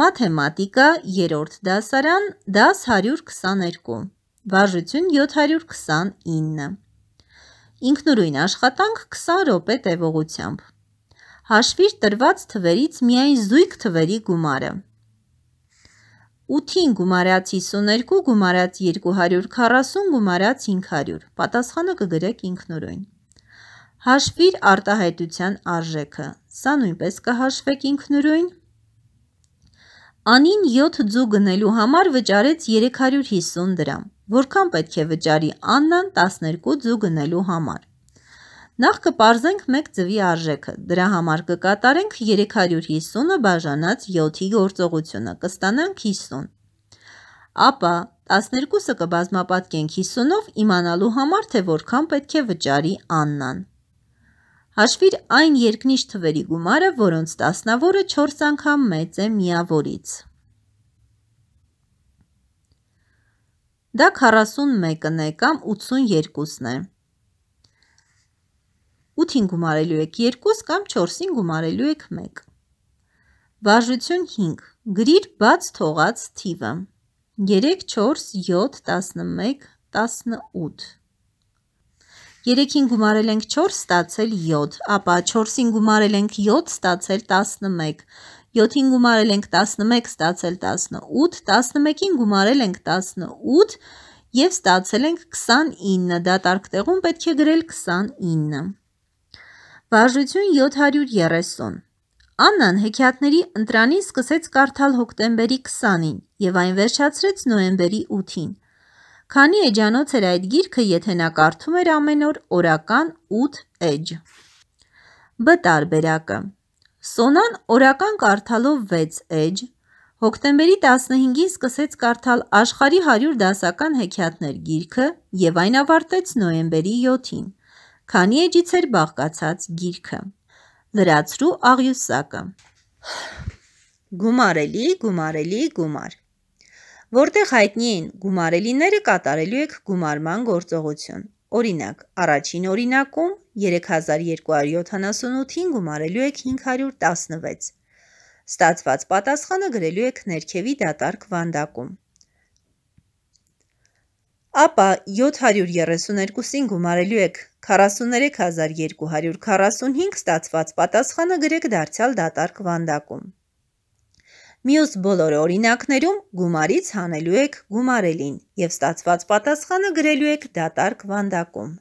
Մաթեմատիկա 3-րդ դասարան, դաս 122, վարժություն 729։ Ինքնուրույն աշխատանք 20 րոպե տևողությամբ։ Հաշվիր տրված թվերից միայն զույգ թվերի գումարը։ 8-ին գումարած 52 գումարած 240 գումարած 500։ Պատասխանը կգրեք ինքնուրույն։ Հաշվիր արտահայտության արժեքը։ Սա նույնպես կհաշվեք ինքնուրույն Անին 7 ձու գնելու համար վճարեց 350 դրամ, որքան պետք է վճարի Աննան 12 ձու գնելու համար։ Նախ կպարզենք 1 ձվի արժեքը, դրա համար կկատարենք 350-ը բաժանած 7-ի գործողությունը, կստանանք 50։ Ապա 12-ը կբազմապատկենք 50-ով իմանալու համար, թե որքան պետք է վճարի Աննան։ Հաշվիր այն երկնիշ թվերի գումարը, որոնց տասնավորը 4 անգամ մեծ է միավորից։ Դա 41-ն է կամ 82-ն է։ 8-ին գումարելու եք 2 կամ 4-ին գումարելու եք 1։ Վարժություն 5. Գրիր բաց թողած թիվը։ 3, 4, 7, 11, 18 3-ին գումարել ենք 4, ստացել 7, ապա 4-ին գումարել ենք 7, ստացել 11, 7-ին գումարել ենք 11, ստացել 18, 11-ին գումարել ենք 18 և ստացել ենք 29, դատարկ տեղում պետք է գրել 29։ Վարժություն 730 Աննան հեքիաթների ընտրանին սկսեց կարդալ հոկտեմբերի 20-ին և այն վերջացրեց նոյեմբերի 8-ին։ Քանի էջանոց էր այդ գիրքը, եթե նա կարդում էր ամեն օր օրական 8 էջ։ Բ տարբերակը։ Սոնան օրական կարդալով 6 էջ, հոկտեմբերի 15-ին սկսեց կարդալ աշխարի 100 դասական հեքիաթներ գիրքը եւ այն ավարտեց նոեմբերի 7-ին։ Քանի էջից էր բաղկացած գիրքը։ Լրացրու աղյուսակը։ Գումարելի, գումարելի, գումար որտեղ հայտնի են գումարելիները կատարելու եք գումարման գործողություն։ Օրինակ, առաջին օրինակում 3278-ին գումարելու եք 516։ Ստացված պատասխանը գրելու եք ներքևի դատարկ վանդակում։ Ապա 732-ին գումարելու եք 43245 ստացված պատասխանը գրեք դարձյալ դատարկ վանդակում։ Մյուս բոլոր օրինակներում գումարից հանելու եք գումարելին եւ ստացված պատասխանը գրելու եք դատարկ վանդակում։